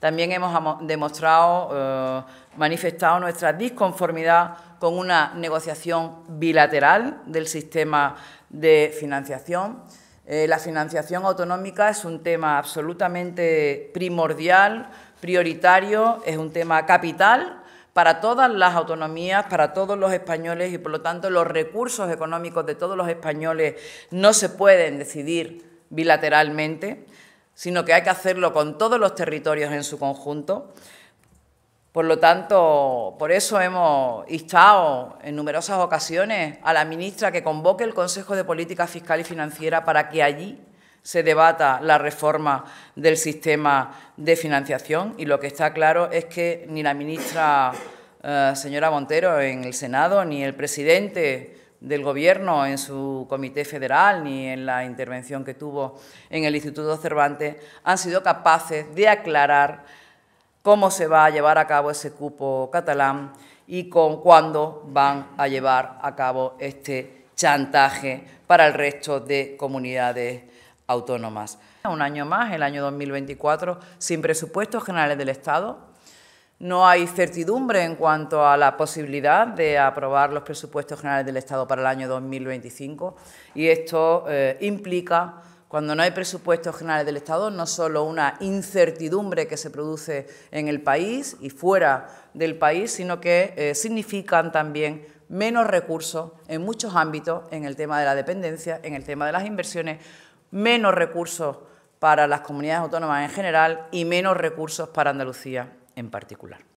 También hemos demostrado, eh, manifestado nuestra disconformidad con una negociación bilateral del sistema de financiación. Eh, la financiación autonómica es un tema absolutamente primordial, prioritario, es un tema capital para todas las autonomías, para todos los españoles y, por lo tanto, los recursos económicos de todos los españoles no se pueden decidir bilateralmente sino que hay que hacerlo con todos los territorios en su conjunto. Por lo tanto, por eso hemos instado en numerosas ocasiones a la ministra que convoque el Consejo de Política Fiscal y Financiera para que allí se debata la reforma del sistema de financiación y lo que está claro es que ni la ministra eh, señora Montero en el Senado ni el presidente del Gobierno en su comité federal ni en la intervención que tuvo en el Instituto Cervantes, han sido capaces de aclarar cómo se va a llevar a cabo ese cupo catalán y con cuándo van a llevar a cabo este chantaje para el resto de comunidades autónomas. Un año más, el año 2024, sin presupuestos generales del Estado, no hay certidumbre en cuanto a la posibilidad de aprobar los presupuestos generales del Estado para el año 2025 y esto eh, implica, cuando no hay presupuestos generales del Estado, no solo una incertidumbre que se produce en el país y fuera del país, sino que eh, significan también menos recursos en muchos ámbitos, en el tema de la dependencia, en el tema de las inversiones, menos recursos para las comunidades autónomas en general y menos recursos para Andalucía en particular.